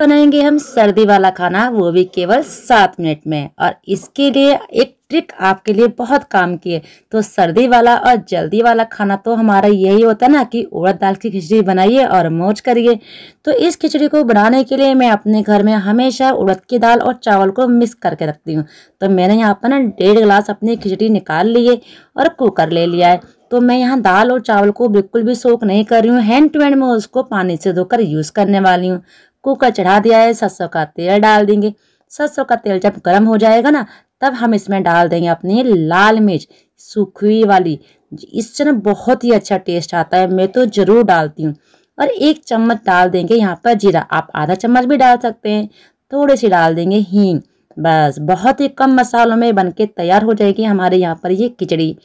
बनाएंगे हम सर्दी वाला खाना वो भी केवल सात मिनट में और इसके लिए एक ट्रिक आपके लिए बहुत काम की है तो सर्दी वाला और जल्दी वाला खाना तो हमारा यही होता है ना कि उड़द दाल की खिचड़ी बनाइए और मौज करिए तो इस खिचड़ी को बनाने के लिए मैं अपने घर में हमेशा उड़द की दाल और चावल को मिक्स करके रखती हूँ तो मैंने यहाँ पर ना डेढ़ गिलास अपनी खिचड़ी निकाल लिए और कुकर ले लिया है तो मैं यहाँ दाल और चावल को बिल्कुल भी सोख नहीं कर रही हूँ हैंड टू हैंड में उसको पानी से धोकर यूज़ करने वाली हूँ कुकर चढ़ा दिया है सरसों का तेल डाल देंगे सरसों का तेल जब गर्म हो जाएगा ना तब हम इसमें डाल देंगे अपनी लाल मिर्च सूखी वाली इससे ना बहुत ही अच्छा टेस्ट आता है मैं तो ज़रूर डालती हूँ और एक चम्मच डाल देंगे यहाँ पर जीरा आप आधा चम्मच भी डाल सकते हैं थोड़े से डाल देंगे हींग बस बहुत ही कम मसालों में बनके तैयार हो जाएगी हमारे यहाँ पर ये खिचड़ी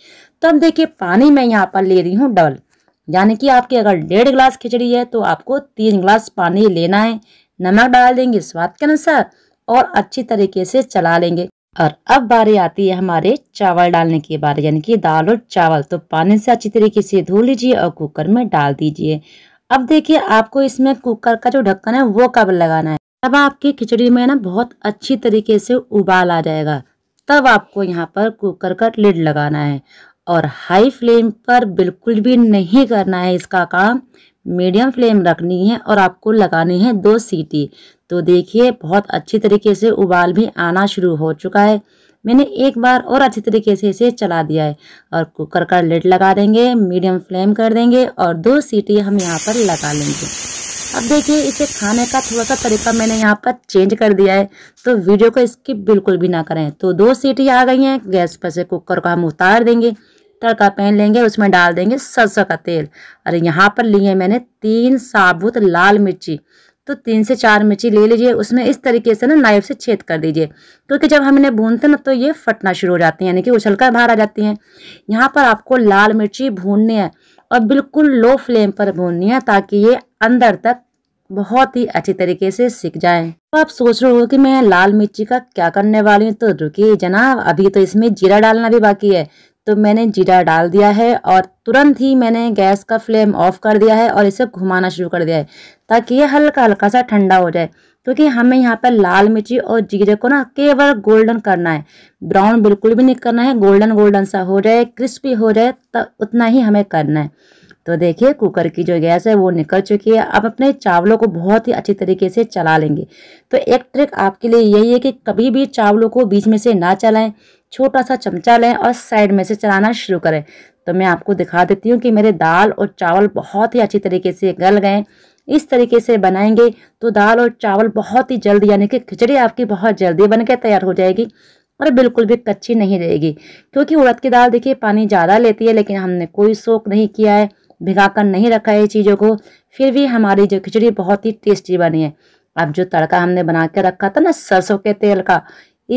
तो अब देखिए पानी मैं यहाँ पर ले रही हूँ डबल यानी कि आपके अगर डेढ़ गिलास खिचड़ी है तो आपको तीन गिलास पानी लेना है नमक डाल देंगे स्वाद के अनुसार और अच्छी तरीके से चला लेंगे और अब बारी आती है हमारे चावल डालने की बारी यानी कि दाल और चावल तो पानी से अच्छी तरीके से धो लीजिए और कुकर में डाल दीजिए अब देखिए आपको इसमें कुकर का जो ढक्कन है वो कब लगाना है तब आपकी खिचड़ी में ना बहुत अच्छी तरीके से उबाल आ जाएगा तब आपको यहाँ पर कुकर का लिड लगाना है और हाई फ्लेम पर बिल्कुल भी नहीं करना है इसका काम मीडियम फ्लेम रखनी है और आपको लगानी है दो सीटी तो देखिए बहुत अच्छी तरीके से उबाल भी आना शुरू हो चुका है मैंने एक बार और अच्छी तरीके से इसे चला दिया है और कुकर का लेट लगा देंगे मीडियम फ्लेम कर देंगे और दो सीटी हम यहाँ पर लगा लेंगे अब देखिए इसे खाने का थोड़ा सा तरीका मैंने यहाँ पर चेंज कर दिया है तो वीडियो को स्किप बिल्कुल भी ना करें तो दो सीटी आ गई हैं गैस पर से कुकर को हम उतार देंगे तड़का पहन लेंगे उसमें डाल देंगे सरसों का तेल और यहाँ पर लिए मैंने तीन साबुत लाल मिर्ची तो तीन से चार मिर्ची ले लीजिए उसमें इस तरीके से ना नाइफ से छेद कर दीजिए क्योंकि जब हम इन्हें भूनते ना तो ये फटना शुरू हो जाती है यानी कि उछल कर बाहर आ जाती हैं यहाँ पर आपको लाल मिर्ची भूननी है और बिल्कुल लो फ्लेम पर भूननी है ताकि ये अंदर तक बहुत ही अच्छी तरीके से सीख जाए तो आप सोच रहे हो कि मैं लाल मिर्ची का क्या करने वाली हूँ तो रुकी जनाब अभी तो इसमें जीरा डालना भी बाकी है तो मैंने जीरा डाल दिया है और तुरंत ही मैंने गैस का फ्लेम ऑफ कर दिया है और इसे घुमाना शुरू कर दिया है ताकि ये हल्का हल्का सा ठंडा हो जाए क्योंकि हमें यहाँ पर लाल मिर्ची और जीरे को ना केवल गोल्डन करना है ब्राउन बिल्कुल भी नहीं करना है गोल्डन गोल्डन सा हो जाए क्रिस्पी हो जाए तो उतना ही हमें करना है तो देखिए कुकर की जो गैस है वो निकल चुकी है अब अपने चावलों को बहुत ही अच्छी तरीके से चला लेंगे तो एक ट्रिक आपके लिए यही है कि कभी भी चावलों को बीच में से ना चलाएं छोटा सा चमचा लें और साइड में से चलाना शुरू करें तो मैं आपको दिखा देती हूँ कि मेरे दाल और चावल बहुत ही अच्छी तरीके से गल गए इस तरीके से बनाएंगे तो दाल और चावल बहुत ही जल्दी यानी कि खिचड़ी आपकी बहुत जल्दी बनकर तैयार हो जाएगी और बिल्कुल भी कच्ची नहीं रहेगी क्योंकि उड़द की दाल देखिए पानी ज़्यादा लेती है लेकिन हमने कोई सोख नहीं किया है भिगा कर नहीं रखा है चीज़ों को फिर भी हमारी जो खिचड़ी बहुत ही टेस्टी बनी है अब जो तड़का हमने बना के रखा था ना सरसों के तेल का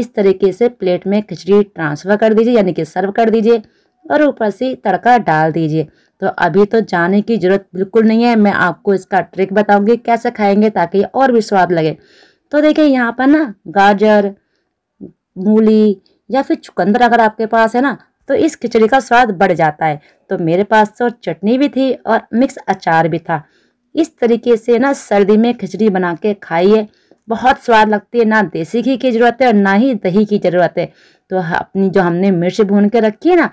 इस तरीके से प्लेट में खिचड़ी ट्रांसफ़र कर दीजिए यानी कि सर्व कर दीजिए और ऊपर से तड़का डाल दीजिए तो अभी तो जाने की ज़रूरत बिल्कुल नहीं है मैं आपको इसका ट्रिक बताऊंगी कैसे खाएंगे ताकि और भी स्वाद लगे तो देखिए यहाँ पर ना गाजर मूली या फिर चुकंदर अगर आपके पास है ना तो इस खिचड़ी का स्वाद बढ़ जाता है तो मेरे पास तो चटनी भी थी और मिक्स अचार भी था इस तरीके से ना सर्दी में खिचड़ी बना के खाइए बहुत स्वाद लगती है ना देसी घी की ज़रूरत है और ना ही दही की ज़रूरत है तो अपनी जो हमने मिर्च भून के रखी है ना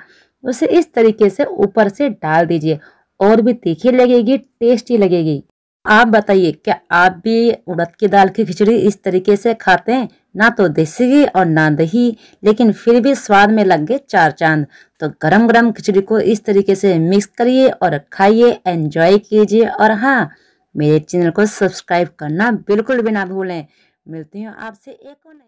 उसे इस तरीके से ऊपर से डाल दीजिए और भी तीखी लगेगी टेस्टी लगेगी आप बताइए क्या आप भी उड़द की दाल की खिचड़ी इस तरीके से खाते हैं ना तो देसी घी और ना दही लेकिन फिर भी स्वाद में लग गए चार चांद तो गरम गरम खिचड़ी को इस तरीके से मिक्स करिए और खाइए एंजॉय कीजिए और हाँ मेरे चैनल को सब्सक्राइब करना बिल्कुल भी ना भूलें मिलती हूँ आपसे एक और